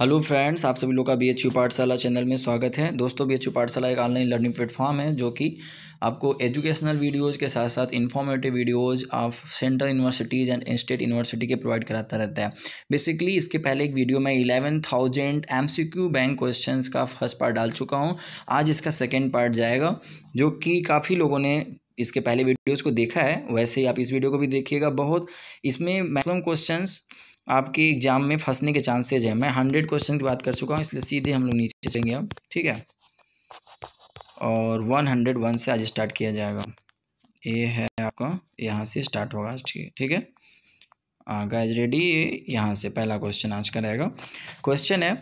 hello friends आप सभी लोग का बी एच यू पाठशाला चैनल में स्वागत है दोस्तों बी एच यू पाठशाला एक ऑनलाइन लर्निंग प्लेटफॉर्म है जो कि आपको एजुकेशनल वीडियोज़ के साथ साथ informative videos of central universities and state university के प्रोवाइड कराता रहता है बेसिकली इसके पहले एक वीडियो में eleven thousand M C Q bank question का फर्स्ट पार्ट डाल चुका हूँ आज इसका सेकेंड पार्ट जाएगा जो कि काफ़ी लोगों ने इसके पहले वीडियोज़ को देखा है वैसे ही आप इस वीडियो को भी देखिएगा बहुत इसमें मैक्सिमम क्वेश्चंस आपके एग्जाम में फंसने के चांसेज हैं मैं हंड्रेड क्वेश्चन की बात कर चुका हूँ इसलिए सीधे हम लोग नीचे चलेंगे अब ठीक है और वन हंड्रेड वन से आज स्टार्ट किया जाएगा ये है आपका यहाँ से स्टार्ट होगा ठीक है गाइज हाँ, रेडी यहाँ से पहला क्वेश्चन आज का रहेगा क्वेश्चन है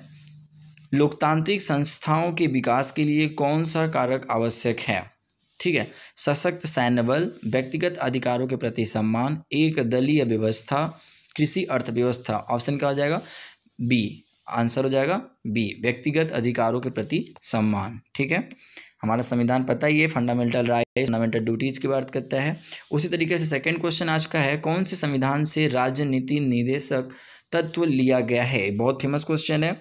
लोकतांत्रिक संस्थाओं के विकास के लिए कौन सा कारक आवश्यक है ठीक है सशक्त सैन्य बल व्यक्तिगत अधिकारों के प्रति सम्मान एक दलीय व्यवस्था कृषि अर्थव्यवस्था ऑप्शन क्या हो जाएगा बी आंसर हो जाएगा बी व्यक्तिगत अधिकारों के प्रति सम्मान ठीक है हमारा संविधान पता ही है फंडामेंटल राइट फंडामेंटल ड्यूटीज़ की बात करता है उसी तरीके से सेकंड क्वेश्चन आज का है कौन से संविधान से राजनीति निदेशक तत्व लिया गया है बहुत फेमस क्वेश्चन है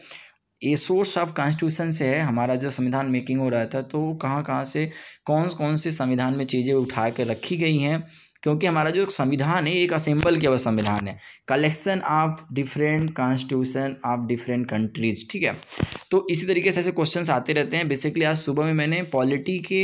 ये सोर्स ऑफ कॉन्स्टिट्यूशन से है हमारा जो संविधान मेकिंग हो रहा था तो कहाँ कहाँ से कौन कौन से संविधान में चीज़ें उठा कर रखी गई हैं क्योंकि हमारा जो संविधान है एक असेंबल किया हुआ संविधान है collection of different constitution of different countries ठीक है तो इसी तरीके से ऐसे क्वेश्चन आते रहते हैं बेसिकली आज सुबह में मैंने पॉलिटी के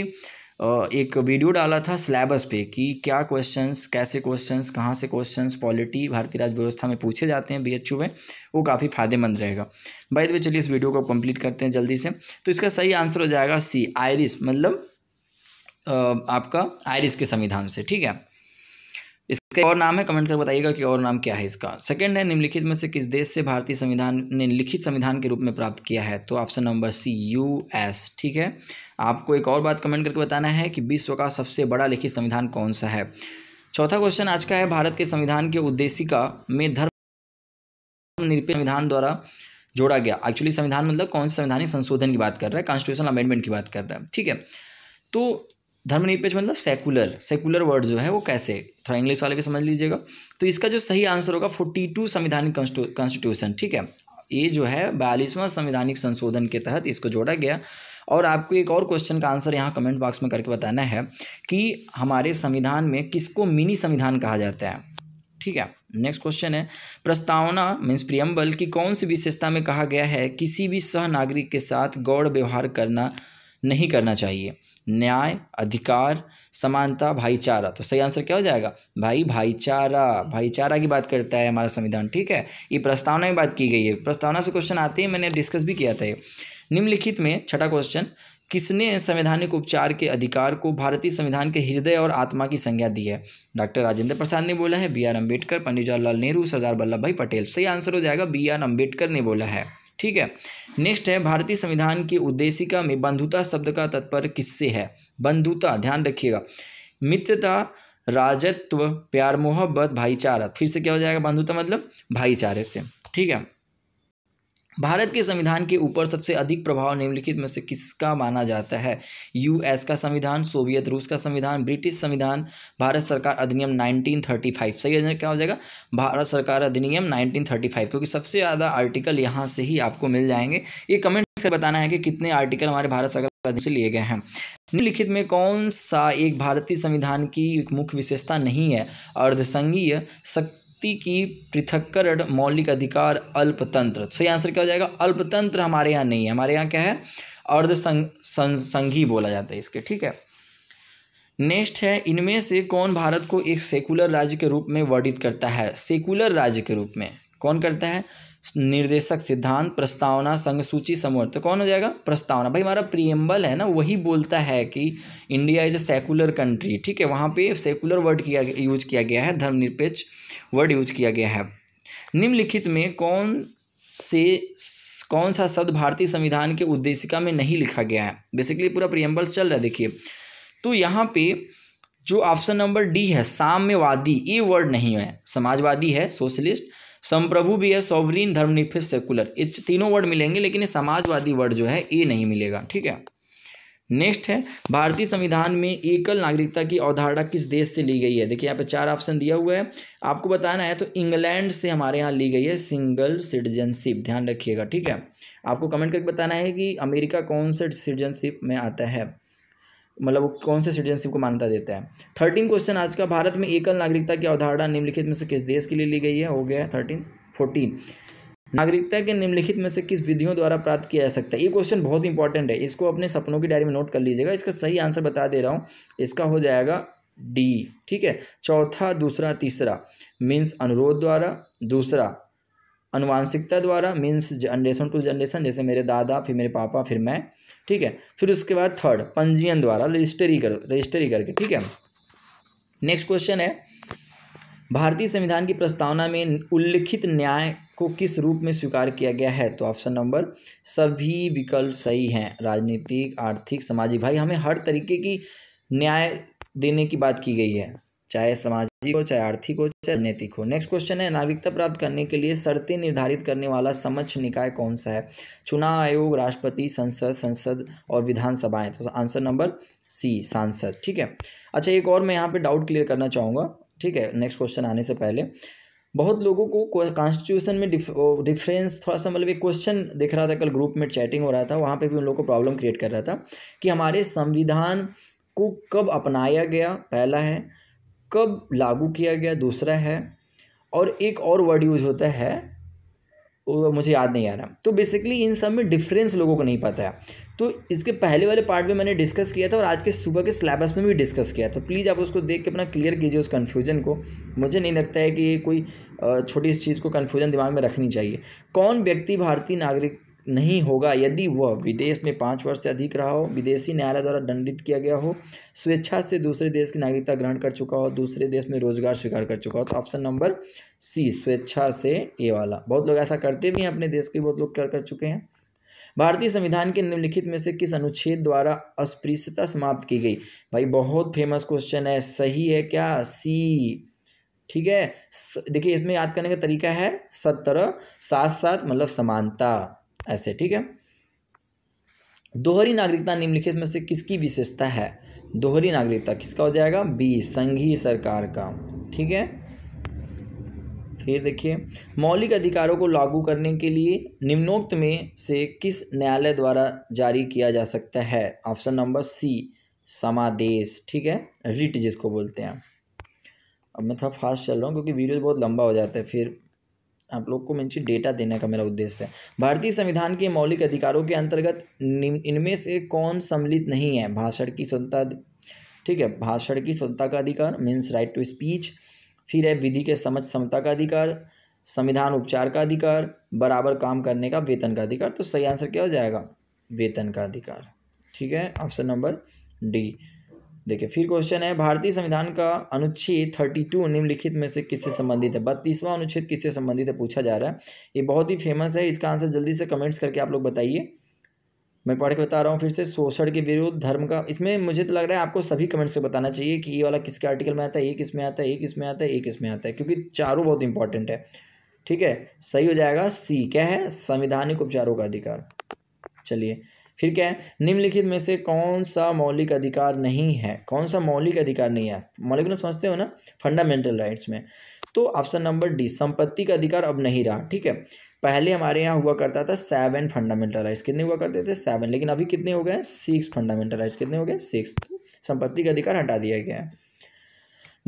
एक वीडियो डाला था सिलेबस पे कि क्या क्वेश्चंस कैसे क्वेश्चंस कहाँ से क्वेश्चंस पॉलिटी भारतीय राज्य व्यवस्था में पूछे जाते हैं बीएचयू में वो काफ़ी फायदेमंद रहेगा बाई द वे चलिए इस वीडियो को कंप्लीट करते हैं जल्दी से तो इसका सही आंसर हो जाएगा सी आयरिस मतलब आपका आयरिस के संविधान से ठीक है इसका और नाम है कमेंट कर बताइएगा कि और नाम क्या है इसका सेकंड है निम्नलिखित में से किस देश से भारतीय संविधान ने लिखित संविधान के रूप में प्राप्त किया है तो option number C U S ठीक है आपको एक और बात कमेंट करके बताना है कि विश्व का सबसे बड़ा लिखित संविधान कौन सा है चौथा क्वेश्चन आज का है भारत के संविधान के उद्देशिका में धर्म निरपेक्ष संविधान द्वारा जोड़ा गया एक्चुअली संविधान मतलब कौन से संवैधानिक संशोधन की बात कर रहा है कॉन्स्टिट्यूशन अमेंडमेंट की बात कर रहा है ठीक है तो धर्मनिरपेक्ष मतलब सेकुलर सेकुलर वर्ड जो है वो कैसे थोड़ा इंग्लिश वाले भी समझ लीजिएगा तो इसका जो सही आंसर होगा फोर्टी टू संविधानिक कॉन्स्टिट्यूशन ठीक है ये जो है बयालीसवां संविधानिक संशोधन के तहत इसको जोड़ा गया और आपको एक और क्वेश्चन का आंसर यहाँ कमेंट बॉक्स में करके बताना है कि हमारे संविधान में किसको मिनी संविधान कहा जाता है ठीक है नेक्स्ट क्वेश्चन है प्रस्तावना मीन्स प्रियम्बल की कौन सी विशेषता में कहा गया है किसी भी सहनागरिक के साथ गौड़ व्यवहार करना नहीं करना चाहिए न्याय अधिकार समानता भाईचारा तो सही आंसर क्या हो जाएगा भाई भाईचारा भाईचारा की बात करता है हमारा संविधान ठीक है ये प्रस्तावना में बात की गई है प्रस्तावना से क्वेश्चन आते हैं मैंने डिस्कस भी किया था ये निम्नलिखित में छठा क्वेश्चन किसने संवैधानिक उपचार के अधिकार को भारतीय संविधान के हृदय और आत्मा की संज्ञा दी है डॉक्टर राजेंद्र प्रसाद ने बोला है बी आर अम्बेडकर पंडित जवाहरलाल नेहरू सरदार वल्लभ भाई पटेल सही आंसर हो जाएगा बी आर अम्बेडकर ने बोला है ठीक है नेक्स्ट है भारतीय संविधान की उद्देशिका में बंधुता शब्द का तत्पर किससे है बंधुता ध्यान रखिएगा मित्रता राजत्व प्यार मोहब्बत भाईचारा फिर से क्या हो जाएगा बंधुता मतलब भाईचारे से ठीक है भारत के संविधान के ऊपर सबसे अधिक प्रभाव निम्नलिखित में से किसका माना जाता है यूएस का संविधान सोवियत रूस का संविधान ब्रिटिश संविधान भारत सरकार अधिनियम 1935 सही आंसर क्या हो जाएगा भारत सरकार अधिनियम 1935 क्योंकि सबसे ज़्यादा आर्टिकल यहाँ से ही आपको मिल जाएंगे ये कमेंट से बताना है कि कितने आर्टिकल हमारे भारत सरकार से लिए गए हैं निम्नलिखित में कौन सा एक भारतीय संविधान की मुख्य विशेषता नहीं है अर्धसंघीय शक्ति व्यक्ति की पृथक्करण मौलिक अधिकार अल्पतंत्र तो आंसर क्या हो जाएगा अल्पतंत्र हमारे यहाँ नहीं है हमारे यहाँ क्या है अर्ध संघी बोला जाता है इसके ठीक है नेक्स्ट है इनमें से कौन भारत को एक सेकुलर राज्य के रूप में वर्णित करता है सेकुलर राज्य के रूप में कौन करता है निर्देशक सिद्धांत प्रस्तावना संघ सूची समूह तो कौन हो जाएगा प्रस्तावना भाई हमारा प्रियम्बल है ना वही बोलता है कि India is a secular country ठीक है वहाँ पे सेकुलर वर्ड किया यूज किया गया है धर्मनिरपेक्ष वर्ड यूज किया गया है निम्नलिखित में कौन से कौन सा शब्द भारतीय संविधान के उद्देशिका में नहीं लिखा गया है बेसिकली पूरा प्रियम्बल चल रहा है देखिए तो यहाँ पे जो ऑप्शन नंबर डी है साम्यवादी ये वर्ड नहीं है समाजवादी है सोशलिस्ट संप्रभु भी है सॉवरीन धर्मनिरपेक्ष सेकुलर इस तीनों वर्ड मिलेंगे लेकिन ये समाजवादी वर्ड जो है ये नहीं मिलेगा ठीक है नेक्स्ट है भारतीय संविधान में एकल नागरिकता की अवधारणा किस देश से ली गई है देखिए यहाँ पे चार ऑप्शन दिया हुआ है आपको बताना है तो इंग्लैंड से हमारे यहाँ ली गई है सिंगल सिटीजनशिप ध्यान रखिएगा ठीक है आपको कमेंट करके बताना है कि अमेरिका कौन से सिटीजनशिप में आता है मतलब वो कौन से सिटीजनशिप को मान्यता देता है थर्टीन क्वेश्चन आज का भारत में एकल नागरिकता की अवधारणा निम्नलिखित में से किस देश के लिए ली गई है हो गया है थर्टीन फोर्टीन नागरिकता के निम्नलिखित में से किस विधियों द्वारा प्राप्त किया जा सकता है ये क्वेश्चन बहुत इंपॉर्टेंट है इसको अपने सपनों की डायरी में नोट कर लीजिएगा इसका सही आंसर बता दे रहा हूँ इसका हो जाएगा डी ठीक है चौथा दूसरा तीसरा मीन्स अनुरोध द्वारा दूसरा अनुवांशिकता द्वारा मीन्स जनरेशन टू जनरेशन जैसे मेरे दादा फिर मेरे पापा फिर मैं ठीक है फिर उसके बाद थर्ड पंजीयन द्वारा रजिस्टरी कर रजिस्टरी करके ठीक है नेक्स्ट क्वेश्चन है भारतीय संविधान की प्रस्तावना में उल्लिखित न्याय को किस रूप में स्वीकार किया गया है तो ऑप्शन नंबर सभी विकल्प सही हैं राजनीतिक आर्थिक सामाजिक भाई हमें हर तरीके की न्याय देने की बात की गई है चाहे सामाजिक हो चाहे आर्थिक हो चाहे राजनीतिक हो नेक्स्ट क्वेश्चन है नागरिकता प्राप्त करने के लिए शर्तें निर्धारित करने वाला समक्ष निकाय कौन सा है चुनाव आयोग राष्ट्रपति संसद संसद और विधानसभाएं तो आंसर नंबर सी सांसद ठीक है अच्छा एक और मैं यहाँ पे डाउट क्लियर करना चाहूँगा ठीक है नेक्स्ट क्वेश्चन आने से पहले बहुत लोगों को कॉन्स्टिट्यूशन में डिफ, डिफरेंस थोड़ा सा मतलब एक क्वेश्चन दिख रहा था कल ग्रुप में चैटिंग हो रहा था वहाँ पे भी उन लोगों को प्रॉब्लम क्रिएट कर रहा था कि हमारे संविधान को कब अपनाया गया पहला है कब लागू किया गया दूसरा है और एक और वर्ड यूज होता है वो मुझे याद नहीं आ रहा तो बेसिकली इन सब में डिफरेंस लोगों को नहीं पता है तो इसके पहले वाले पार्ट में मैंने डिस्कस किया था और आज के सुबह के सिलेबस में भी डिस्कस किया था प्लीज़ तो आप उसको देख के अपना क्लियर कीजिए उस कन्फ्यूजन को मुझे नहीं लगता है कि ये कोई छोटी इस चीज़ को कन्फ्यूजन दिमाग में रखनी चाहिए कौन व्यक्ति भारतीय नागरिक नहीं होगा यदि वह विदेश में पाँच वर्ष से अधिक रहा हो विदेशी न्यायालय द्वारा दंडित किया गया हो स्वेच्छा से दूसरे देश की नागरिकता ग्रहण कर चुका हो दूसरे देश में रोजगार स्वीकार कर चुका हो तो ऑप्शन नंबर सी स्वेच्छा से ये वाला बहुत लोग ऐसा करते भी हैं अपने देश के बहुत लोग कर कर चुके हैं भारतीय संविधान के निम्नलिखित में से किस अनुच्छेद द्वारा अस्पृश्यता समाप्त की गई भाई बहुत फेमस क्वेश्चन है सही है क्या सी ठीक है देखिए इसमें याद करने का तरीका है सत्रह सात सात मतलब समानता ऐसे ठीक है दोहरी नागरिकता निम्नलिखित में से किसकी विशेषता है दोहरी नागरिकता किसका हो जाएगा बी संघीय सरकार का ठीक है फिर देखिए मौलिक अधिकारों को लागू करने के लिए निम्नोक्त में से किस न्यायालय द्वारा जारी किया जा सकता है ऑप्शन नंबर सी समादेश ठीक है रिट जिसको बोलते हैं अब मैं थोड़ा फास्ट चल रहा हूँ क्योंकि वीडियो बहुत लंबा हो जाता है फिर आप लोग को मैं डेटा देने का मेरा उद्देश्य है भारतीय संविधान के मौलिक अधिकारों के अंतर्गत इनमें से कौन सम्मिलित नहीं है भाषण की स्वतंत्रता ठीक है भाषण की स्वतंत्रता का अधिकार मीन्स राइट टू स्पीच फिर है विधि के समझ समता का अधिकार संविधान उपचार का अधिकार बराबर काम करने का वेतन का अधिकार तो सही आंसर क्या हो जाएगा वेतन का अधिकार ठीक है ऑप्शन नंबर डी देखिए फिर क्वेश्चन है भारतीय संविधान का अनुच्छेद थर्टी टू निम्नलिखित में से किससे संबंधित है बत्तीसवां अनुच्छेद किससे संबंधित है पूछा जा रहा है ये बहुत ही फेमस है इसका आंसर जल्दी से कमेंट्स करके आप लोग बताइए मैं पढ़ के बता रहा हूँ फिर से शोषण के विरुद्ध धर्म का इसमें मुझे तो लग रहा है आपको सभी कमेंट्स को बताना चाहिए कि ये वाला किसके आर्टिकल में आता है ये किस में आता है ये किस में आता है एक किस में आता है क्योंकि चारों बहुत इंपॉर्टेंट है ठीक है सही हो जाएगा सी क्या है संविधानिक उपचारों का अधिकार चलिए फिर क्या है निम्नलिखित में से कौन सा मौलिक अधिकार नहीं है कौन सा मौलिक अधिकार नहीं है मौलिक ना समझते हो ना फंडामेंटल राइट्स में तो ऑप्शन नंबर डी संपत्ति का अधिकार अब नहीं रहा ठीक है पहले हमारे यहाँ हुआ करता था सेवन फंडामेंटल राइट्स कितने हुआ करते थे सेवन लेकिन अभी कितने हो गए सिक्स फंडामेंटल राइट्स कितने हो गए सिक्स तो संपत्ति का अधिकार हटा दिया गया है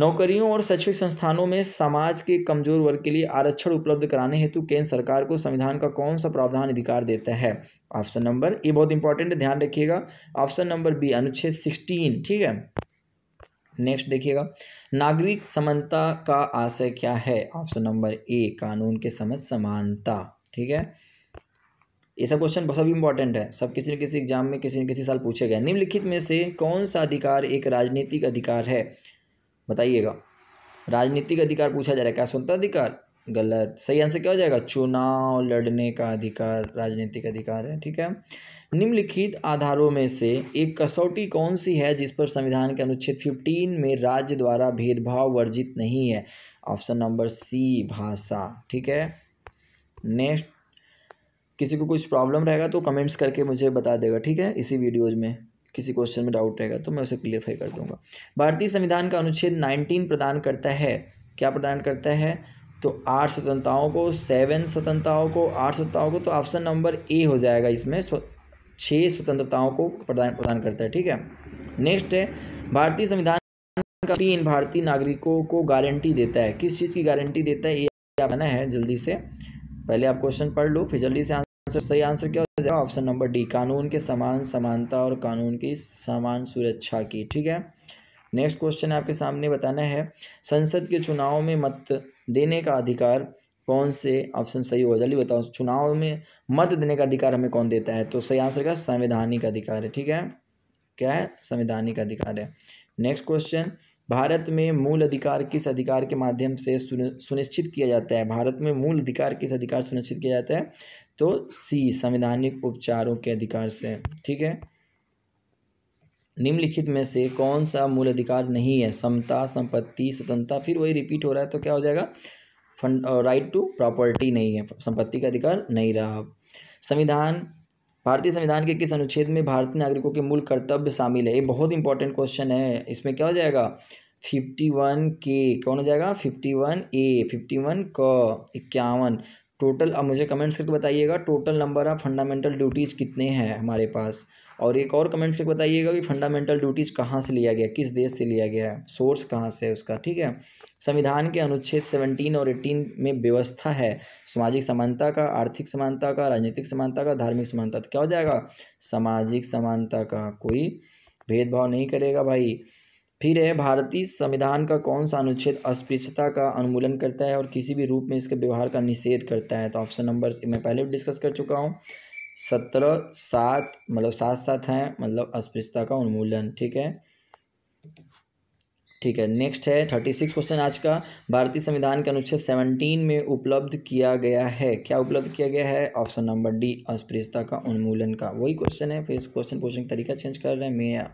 नौकरियों और शैक्षिक संस्थानों में समाज के कमजोर वर्ग के लिए आरक्षण उपलब्ध कराने हेतु केंद्र सरकार को संविधान का कौन सा प्रावधान अधिकार देता है ऑप्शन नंबर ए बहुत इंपॉर्टेंट है ध्यान रखिएगा ऑप्शन नंबर बी अनुच्छेद सिक्सटीन ठीक है नेक्स्ट देखिएगा नागरिक समानता का आशय क्या है ऑप्शन नंबर ए कानून के समझ समानता ठीक है ये सब क्वेश्चन बहुत सभी इंपॉर्टेंट है सब किसी न किसी एग्जाम में किसी न किसी साल पूछे गए निम्नलिखित में से कौन सा अधिकार एक राजनीतिक अधिकार है बताइएगा राजनीतिक अधिकार पूछा जा रहा है क्या स्वतंत्र अधिकार गलत सही आंसर क्या हो जाएगा चुनाव लड़ने का अधिकार राजनीतिक अधिकार है ठीक है निम्नलिखित आधारों में से एक कसौटी कौन सी है जिस पर संविधान के अनुच्छेद फिफ्टीन में राज्य द्वारा भेदभाव वर्जित नहीं है ऑप्शन नंबर सी भाषा ठीक है नेक्स्ट किसी को कुछ प्रॉब्लम रहेगा तो कमेंट्स करके मुझे बता देगा ठीक है इसी वीडियोज में किसी क्वेश्चन में डाउट रहेगा तो मैं उसे क्लियरफाई कर दूंगा भारतीय संविधान का अनुच्छेद नाइनटीन प्रदान करता है क्या प्रदान करता है तो आठ स्वतंत्रताओं को सेवन स्वतंत्रताओं को आठ स्वतंत्रताओं को तो ऑप्शन नंबर ए हो जाएगा इसमें छः स्वतंत्रताओं को प्रदान प्रदान करता है ठीक है नेक्स्ट है भारतीय संविधान का इन भारतीय नागरिकों को गारंटी देता है किस चीज़ की गारंटी देता है ये आप है जल्दी से पहले आप क्वेश्चन पढ़ लो फिर जल्दी से सही आंसर क्या हो जाएगा ऑप्शन नंबर डी कानून के समान समानता और कानून की समान सुरक्षा की ठीक है नेक्स्ट क्वेश्चन आपके सामने बताना है संसद के चुनाव में मत देने का अधिकार कौन से ऑप्शन सही हो जल्दी बताओ चुनाव में मत देने का अधिकार हमें कौन देता है तो सही आंसर क्या संवैधानिक अधिकार है ठीक है क्या है संवैधानिक अधिकार है नेक्स्ट क्वेश्चन भारत में मूल अधिकार किस अधिकार के माध्यम से सुनिश्चित किया जाता है भारत में मूल अधिकार किस अधिकार सुनिश्चित किया जाता है तो सी संवैधानिक उपचारों के अधिकार से ठीक है निम्नलिखित में से कौन सा मूल अधिकार नहीं है समता संपत्ति स्वतंत्रता फिर वही रिपीट हो रहा है तो क्या हो जाएगा फंड राइट टू प्रॉपर्टी नहीं है संपत्ति का अधिकार नहीं रहा संविधान भारतीय संविधान के किस अनुच्छेद में भारतीय नागरिकों के मूल कर्तव्य शामिल है ये बहुत इंपॉर्टेंट क्वेश्चन है इसमें क्या हो जाएगा फिफ्टी वन के कौन हो जाएगा fifty one A fifty one क इक्यावन टोटल अब मुझे कमेंट्स करके बताइएगा total number of fundamental duties कितने हैं हमारे पास और एक और कमेंट्स करके बताइएगा कि फंडामेंटल ड्यूटीज़ कहाँ से लिया गया किस देश से लिया गया है सोर्स कहाँ से है उसका ठीक है संविधान के अनुच्छेद सेवनटीन और एटीन में व्यवस्था है सामाजिक समानता का आर्थिक समानता का राजनीतिक समानता का धार्मिक समानता तो क्या हो जाएगा सामाजिक समानता का कोई भेदभाव नहीं करेगा भाई फिर है भारतीय संविधान का कौन सा अनुच्छेद अस्पृश्यता का अनुमूलन करता है और किसी भी रूप में इसके व्यवहार का निषेध करता है तो ऑप्शन नंबर मैं पहले भी डिस्कस कर चुका हूँ सत्रह सात मतलब सात सात हैं मतलब अस्पृश्यता का उन्मूलन ठीक है ठीक है नेक्स्ट है थर्टी सिक्स क्वेश्चन आज का भारतीय संविधान के अनुच्छेद सेवनटीन में उपलब्ध किया गया है क्या उपलब्ध किया गया है ऑप्शन नंबर डी अस्पृश्यता का उन्मूलन का वही क्वेश्चन है फिर इस क्वेश्चन पूछने का तरीका चेंज कर रहे हैं मैं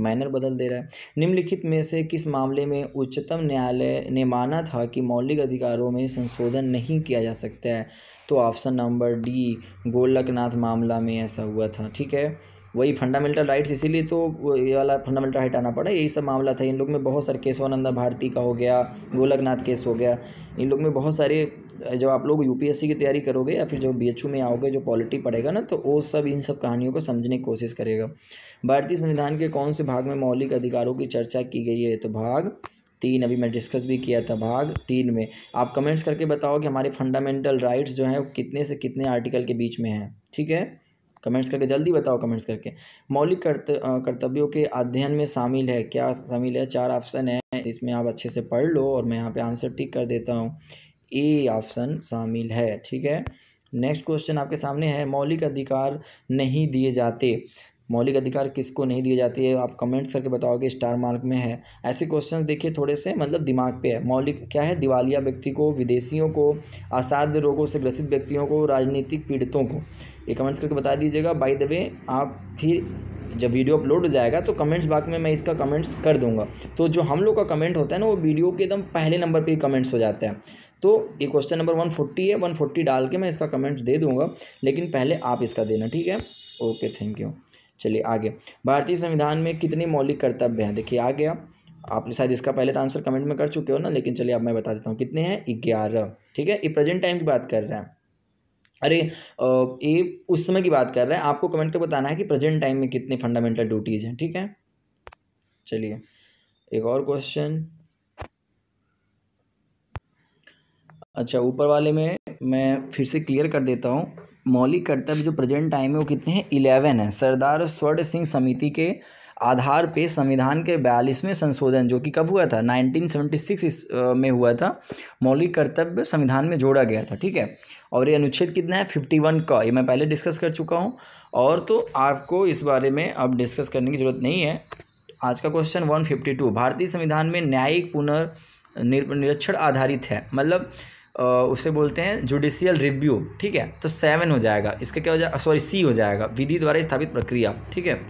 मैनर बदल दे रहा है निम्नलिखित में से किस मामले में उच्चतम न्यायालय ने माना था कि मौलिक अधिकारों में संशोधन नहीं किया जा सकता है तो ऑप्शन नंबर डी गोलकनाथ मामला में ऐसा हुआ था ठीक है वही फंडामेंटल राइट्स इसीलिए तो ये वाला फंडामेंटल राइट आना पड़ा यही सब मामला था इन लोग में बहुत सारे केशवानंदा भारती का हो गया गोलकनाथ केस हो गया इन लोग में बहुत सारे जब आप लोग यूपीएससी की तैयारी करोगे या फिर जब बी में आओगे जो पॉलिटी पड़ेगा ना तो वो सब इन सब कहानियों को समझने की कोशिश करेगा भारतीय संविधान के कौन से भाग में मौलिक अधिकारों की चर्चा की गई है तो भाग तीन अभी मैं डिस्कस भी किया था भाग तीन में आप कमेंट्स करके बताओ कि हमारे फंडामेंटल राइट्स जो हैं कितने से कितने आर्टिकल के बीच में हैं ठीक है कमेंट्स करके जल्दी बताओ कमेंट्स करके मौलिक कर्त कर्तव्यों के अध्ययन में शामिल है क्या शामिल है चार ऑप्शन है इसमें आप अच्छे से पढ़ लो और मैं यहाँ पे आंसर टिक कर देता हूँ ए ऑप्शन शामिल है ठीक है नेक्स्ट क्वेश्चन आपके सामने है मौलिक अधिकार नहीं दिए जाते मौलिक अधिकार किसको नहीं दिए जाते हैं आप कमेंट्स करके बताओगे स्टार मार्क में है ऐसे क्वेश्चन देखिए थोड़े से मतलब दिमाग पे है मौलिक क्या है दिवालिया व्यक्ति को विदेशियों को असाध्य रोगों से ग्रसित व्यक्तियों को राजनीतिक पीड़ितों को ये कमेंट्स करके बता दीजिएगा बाय द वे आप फिर जब वीडियो अपलोड हो जाएगा तो कमेंट्स बाग में मैं इसका कमेंट्स कर दूंगा तो जो हम लोग का कमेंट होता है ना वो वीडियो के एकदम पहले नंबर पे कमेंट्स हो जाता है तो ये क्वेश्चन नंबर वन फोर्टी है वन फोर्टी डाल के मैं इसका कमेंट्स दे दूंगा लेकिन पहले आप इसका देना ठीक है ओके थैंक यू चलिए आगे भारतीय संविधान में कितने मौलिक कर्तव्य हैं देखिए आ गया आपने शायद इसका पहले तो आंसर कमेंट में कर चुके हो ना लेकिन चलिए अब मैं बता देता हूँ कितने हैं ग्यारह ठीक है ये प्रेजेंट टाइम की बात कर रहे हैं अरे ये उस समय की बात कर रहे हैं आपको कमेंट कर बताना है कि प्रेजेंट टाइम में कितने फंडामेंटल ड्यूटीज़ हैं ठीक है चलिए एक और क्वेश्चन अच्छा ऊपर वाले में मैं फिर से क्लियर कर देता हूँ मौलिक कर्तव्य जो प्रेजेंट टाइम में वो कितने हैं इलेवन है सरदार स्वर्ण सिंह समिति के आधार पे संविधान के बयालीसवें संशोधन जो कि कब हुआ था 1976 में हुआ था मौलिक कर्तव्य संविधान में जोड़ा गया था ठीक है और ये अनुच्छेद कितना है फिफ्टी वन का ये मैं पहले डिस्कस कर चुका हूँ और तो आपको इस बारे में अब डिस्कस करने की ज़रूरत नहीं है आज का क्वेश्चन वन फिफ्टी टू भारतीय संविधान में न्यायिक पुनर् आधारित है मतलब उसे बोलते हैं जुडिशियल रिव्यू ठीक है तो सेवन हो जाएगा इसका क्या हो जाएगा सॉरी सी हो जाएगा विधि द्वारा स्थापित प्रक्रिया ठीक है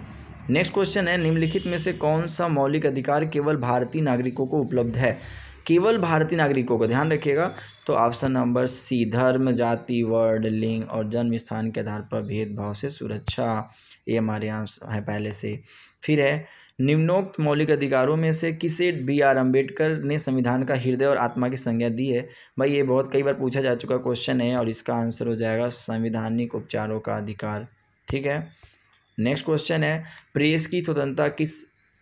नेक्स्ट क्वेश्चन है निम्नलिखित में से कौन सा मौलिक अधिकार केवल भारतीय नागरिकों को उपलब्ध है केवल भारतीय नागरिकों को ध्यान रखिएगा तो ऑप्शन नंबर सी धर्म जाति वर्ड लिंग और जन्म स्थान के आधार पर भेदभाव से सुरक्षा ये हमारे यहाँ है पहले से फिर है निम्नोक्त मौलिक अधिकारों में से किसे बी आर अम्बेडकर ने संविधान का हृदय और आत्मा की संज्ञा दी है भाई ये बहुत कई बार पूछा जा चुका क्वेश्चन है और इसका आंसर हो जाएगा संविधानिक उपचारों का अधिकार ठीक है नेक्स्ट क्वेश्चन है प्रेस की स्वतंत्रता किस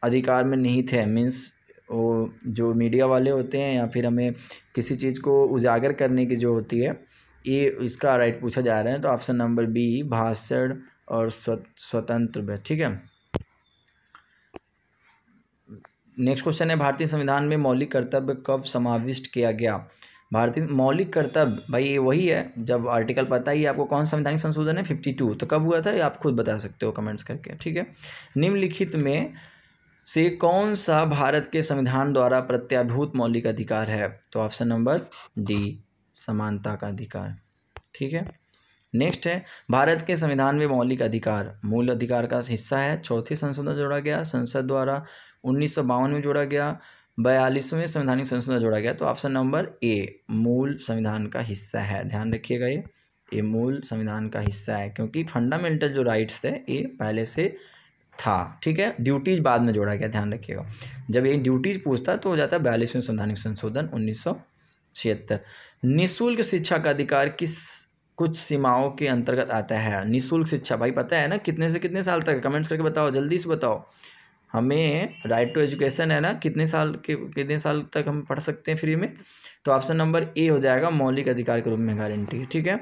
अधिकार में निहित है मीन्स वो जो मीडिया वाले होते हैं या फिर हमें किसी चीज़ को उजागर करने की जो होती है ये इसका राइट पूछा जा रहा है तो ऑप्शन नंबर बी भाषण और स्वतंत्र ठीक है नेक्स्ट क्वेश्चन है भारतीय संविधान में मौलिक कर्तव्य कब समाविष्ट किया गया भारतीय मौलिक कर्तव्य भाई ये वही है जब आर्टिकल पता ही आपको कौन संविधानिक संशोधन है फिफ्टी टू तो कब हुआ था ये आप खुद बता सकते हो कमेंट्स करके ठीक है निम्नलिखित में से कौन सा भारत के संविधान द्वारा प्रत्याभूत मौलिक अधिकार है तो ऑप्शन नंबर डी समानता का अधिकार ठीक है नेक्स्ट है भारत के संविधान में मौलिक अधिकार मूल अधिकार का हिस्सा है चौथी संशोधन जोड़ा गया संसद द्वारा उन्नीस में जोड़ा गया बयालीसवें संवैधानिक संशोधन जोड़ा गया तो ऑप्शन नंबर ए मूल संविधान का हिस्सा है ध्यान रखिएगा ये ये मूल संविधान का हिस्सा है क्योंकि फंडामेंटल जो राइट्स है ये पहले से था ठीक है ड्यूटीज बाद में जोड़ा गया ध्यान रखिएगा जब ये ड्यूटीज पूछता तो हो जाता है बयालीसवें संवैधानिक संशोधन उन्नीस सौ छिहत्तर निःशुल्क शिक्षा का अधिकार किस कुछ सीमाओं के अंतर्गत आता है निःशुल्क शिक्षा भाई पता है ना कितने से कितने साल तक कमेंट्स करके बताओ जल्दी से बताओ हमें राइट टू एजुकेशन है ना कितने साल के कितने साल तक हम पढ़ सकते हैं फ्री में तो ऑप्शन नंबर ए हो जाएगा मौलिक अधिकार के रूप में गारंटी ठीक है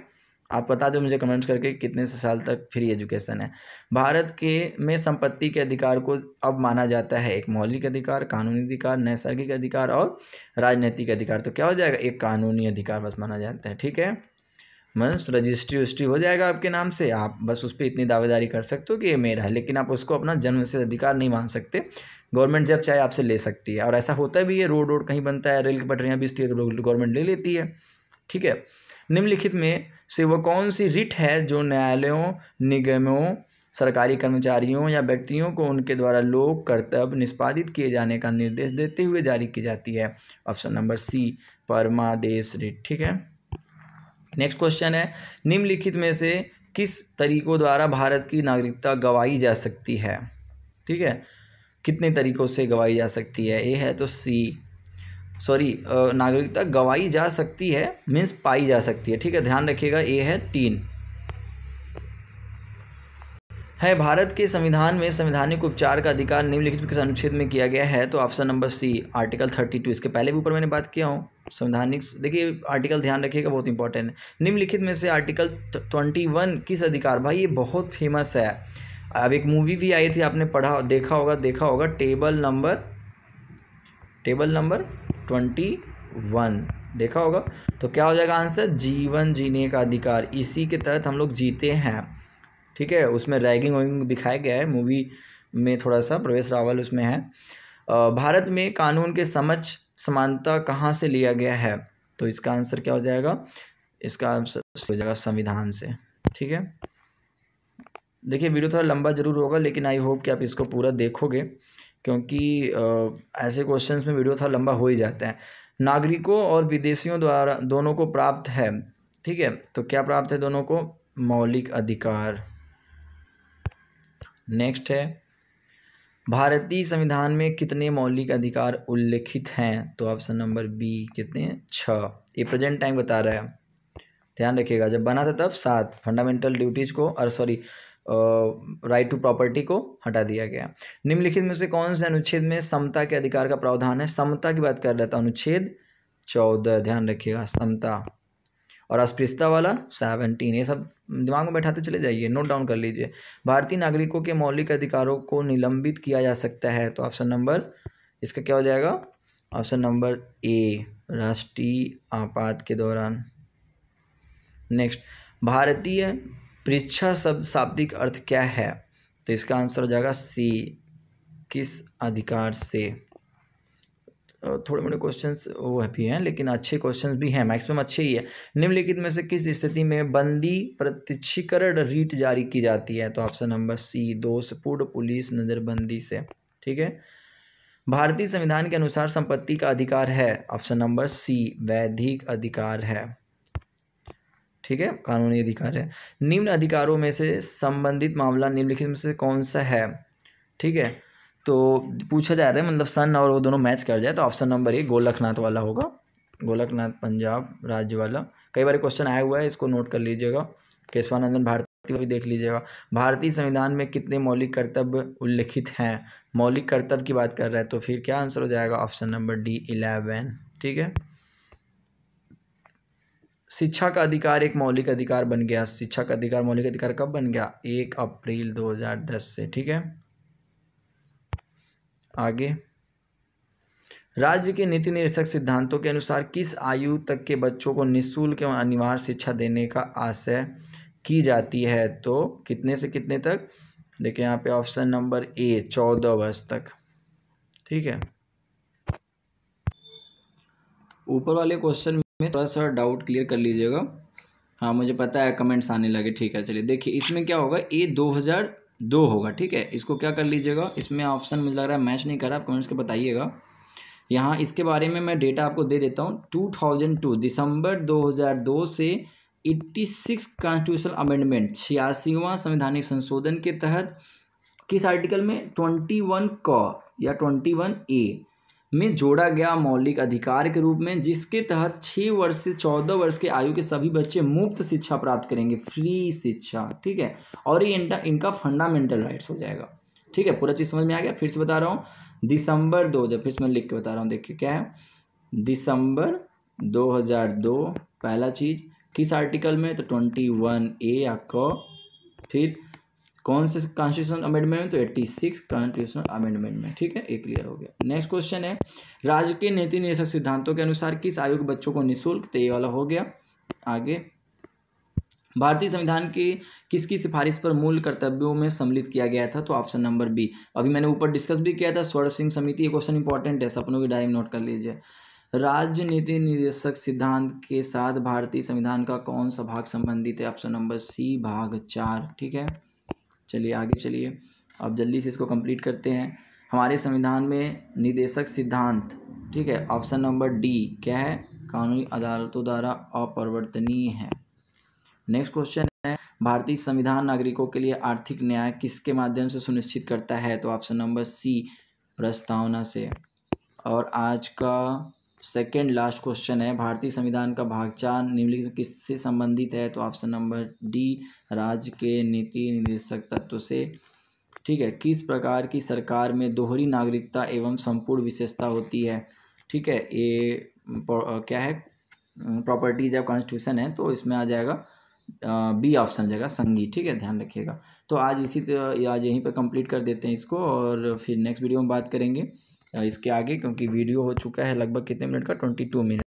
आप बता दो मुझे कमेंट्स करके कितने से साल तक फ्री एजुकेशन है भारत के में संपत्ति के अधिकार को अब माना जाता है एक मौलिक अधिकार कानूनी अधिकार नैसर्गिक अधिकार और राजनीतिक अधिकार तो क्या हो जाएगा एक कानूनी अधिकार बस माना जाता है ठीक है मन रजिस्ट्री उजिस्ट्री हो जाएगा आपके नाम से आप बस उस पर इतनी दावेदारी कर सकते हो कि ये मेरा है लेकिन आप उसको अपना जन्म से अधिकार नहीं मान सकते गवर्नमेंट जब चाहे आपसे ले सकती है और ऐसा होता भी है रोड वोड कहीं बनता है रेल की पटरियाँ बीसती है तो गवर्नमेंट ले लेती है ठीक है निम्नलिखित में से वह कौन सी रिट है जो न्यायालयों निगमों सरकारी कर्मचारियों या व्यक्तियों को उनके द्वारा लोक कर्तव्य निष्पादित किए जाने का निर्देश देते हुए जारी की जाती है ऑप्शन नंबर सी परमादेश रिट ठीक है नेक्स्ट क्वेश्चन है निम्नलिखित में से किस तरीकों द्वारा भारत की नागरिकता गवाई जा सकती है ठीक है कितने तरीकों से गवाई जा सकती है ए है तो सी सॉरी नागरिकता गवाई जा सकती है मीन्स पाई जा सकती है ठीक है ध्यान रखिएगा ये है तीन है भारत के संविधान में संवैधानिक उपचार का अधिकार निम्नलिखित किस अनुच्छेद में किया गया है तो option number C article thirty two इसके पहले भी ऊपर मैंने बात किया हूँ संवैधानिक देखिए आर्टिकल ध्यान रखिएगा बहुत इंपॉर्टेंट है निम्नलिखित में से आर्टिकल ट्वेंटी वन किस अधिकार भाई ये बहुत फेमस है अब एक मूवी भी आई थी आपने पढ़ा देखा होगा देखा होगा table number table number twenty one देखा होगा तो क्या हो जाएगा आंसर जीवन जीने का अधिकार इसी के तहत हम लोग जीते हैं ठीक है उसमें रैगिंग वैगिंग दिखाया गया है मूवी में थोड़ा सा प्रवेश रावल उसमें है भारत में कानून के समझ समानता कहाँ से लिया गया है तो इसका आंसर क्या हो जाएगा इसका आंसर हो जाएगा संविधान से ठीक है देखिए वीडियो थोड़ा लंबा जरूर होगा लेकिन आई होप कि आप इसको पूरा देखोगे क्योंकि ऐसे क्वेश्चंस में वीडियो था लंबा हो ही जाते हैं नागरिकों और विदेशियों द्वारा दोनों को प्राप्त है ठीक है तो क्या प्राप्त है दोनों को मौलिक अधिकार नेक्स्ट है भारतीय संविधान में कितने मौलिक अधिकार उल्लेखित हैं तो ऑप्शन नंबर बी कितने छ ये प्रेजेंट टाइम बता रहा है ध्यान रखिएगा जब बना था तब सात फंडामेंटल ड्यूटीज़ को और सॉरी राइट टू प्रॉपर्टी को हटा दिया गया निम्नलिखित में से कौन से अनुच्छेद में समता के अधिकार का प्रावधान है समता की बात कर रहा था तो अनुच्छेद चौदह ध्यान रखिएगा समता और अस्पृश्यता वाला सेवनटीन ये सब दिमाग में बैठाते चले जाइए नोट डाउन कर लीजिए भारतीय नागरिकों के मौलिक अधिकारों को निलंबित किया जा सकता है तो ऑप्शन नंबर इसका क्या हो जाएगा ऑप्शन नंबर ए राष्ट्रीय आपात के दौरान नेक्स्ट भारतीय परीक्षा शब्द शाब्दिक अर्थ क्या है तो इसका आंसर हो जाएगा सी किस अधिकार से थोड़े मोटे क्वेश्चन वो भी हैं लेकिन अच्छे क्वेश्चन भी हैं मैक्सिमम अच्छे ही है निम्नलिखित में से किस स्थिति में बंदी प्रतीक्षीकरण रीट जारी की जाती है तो ऑप्शन नंबर सी पूर्ण पुलिस नज़रबंदी से ठीक है भारतीय संविधान के अनुसार संपत्ति का अधिकार है ऑप्शन नंबर सी वैधिक अधिकार है ठीक है कानूनी अधिकार है निम्न अधिकारों में से संबंधित मामला निम्नलिखित में से कौन सा है ठीक है तो पूछा जा रहा है मतलब सन और वो दोनों मैच कर जाए तो ऑप्शन नंबर एक गोलखनाथ वाला होगा गोलखनाथ पंजाब राज्य वाला कई बार क्वेश्चन आया हुआ है इसको नोट कर लीजिएगा केशवानंदन भारती भी देख लीजिएगा भारतीय संविधान में कितने मौलिक कर्तव्य उल्लिखित हैं मौलिक कर्तव्य की बात कर रहे हैं तो फिर क्या आंसर हो जाएगा ऑप्शन नंबर डी इलेवन ठीक है शिक्षा का अधिकार एक मौलिक अधिकार बन गया शिक्षा का अधिकार मौलिक अधिकार कब बन गया एक अप्रैल 2010 से ठीक है आगे राज्य के नीति निर्देशक सिद्धांतों के अनुसार किस आयु तक के बच्चों को निःशुल्क एवं अनिवार्य शिक्षा देने का आशय की जाती है तो कितने से कितने तक देखिए यहाँ पे ऑप्शन नंबर ए चौदह वर्ष तक ठीक है ऊपर वाले क्वेश्चन में थोड़ा सा डाउट क्लियर कर लीजिएगा हाँ मुझे पता है कमेंट्स आने लगे ठीक है चलिए देखिए इसमें क्या होगा ए दो हज़ार दो होगा ठीक है इसको क्या कर लीजिएगा इसमें ऑप्शन मुझे लग रहा है मैच नहीं कर रहा आप कमेंट्स के बताइएगा यहाँ इसके बारे में मैं डेटा आपको दे देता हूँ टू थाउजेंड टू दिसंबर दो हज़ार दो से एट्टी सिक्स कॉन्स्टिट्यूशनल अमेंडमेंट छियासीवा संवैधानिक संशोधन के तहत किस आर्टिकल में ट्वेंटी वन क या ट्वेंटी वन ए में जोड़ा गया मौलिक अधिकार के रूप में जिसके तहत छः वर्ष से चौदह वर्ष के आयु के सभी बच्चे मुफ्त शिक्षा प्राप्त करेंगे फ्री शिक्षा ठीक है और ये इनका इनका फंडामेंटल राइट्स हो जाएगा ठीक है पूरा चीज़ समझ में आ गया फिर से बता रहा हूँ दिसंबर दो हज़ार फिर से मैं लिख के बता रहा हूँ देखिए क्या है दिसंबर दो पहला चीज़ किस आर्टिकल में तो ट्वेंटी वन ए क फिर कौन से कॉन्स्टिट्यूशन अमेंडमेंट में तो एट्टी सिक्स कॉन्स्टिट्यूशन अमेंडमेंट में ठीक है एक क्लियर हो गया नेक्स्ट क्वेश्चन है राज्य के नीति निदेशक सिद्धांतों के अनुसार किस आयु के बच्चों को निःशुल्क तो ये वाला हो गया आगे भारतीय संविधान की किसकी सिफारिश पर मूल कर्तव्यों में सम्मिलित किया गया था तो ऑप्शन नंबर बी अभी मैंने ऊपर डिस्कस भी किया था स्वर्ण सिंह समिति ये क्वेश्चन इंपॉर्टेंट है सपनों की डायरी नोट कर लीजिए राज्य नीति निदेशक सिद्धांत के साथ भारतीय संविधान का कौन सा भाग संबंधित है ऑप्शन नंबर सी भाग चार ठीक है चलिए आगे चलिए अब जल्दी से इसको कंप्लीट करते हैं हमारे संविधान में निदेशक सिद्धांत ठीक है ऑप्शन नंबर डी क्या है कानूनी अदालतों द्वारा अपरिवर्तनीय है नेक्स्ट क्वेश्चन है भारतीय संविधान नागरिकों के लिए आर्थिक न्याय किसके माध्यम से सुनिश्चित करता है तो ऑप्शन नंबर सी प्रस्तावना से और आज का सेकेंड लास्ट क्वेश्चन है भारतीय संविधान का भाग चार निम्नलिखित किससे संबंधित है तो ऑप्शन नंबर डी राज्य के नीति निर्देशक तत्व से ठीक है किस प्रकार की सरकार में दोहरी नागरिकता एवं संपूर्ण विशेषता होती है ठीक है ये क्या है प्रॉपर्टीज ऑफ कॉन्स्टिट्यूशन है तो इसमें आ जाएगा बी ऑप्शन जाएगा संगीत ठीक है ध्यान रखिएगा तो आज इसी तो आज यहीं पर कंप्लीट कर देते हैं इसको और फिर नेक्स्ट वीडियो में बात करेंगे इसके आगे क्योंकि वीडियो हो चुका है लगभग कितने मिनट का ट्वेंटी टू मिनट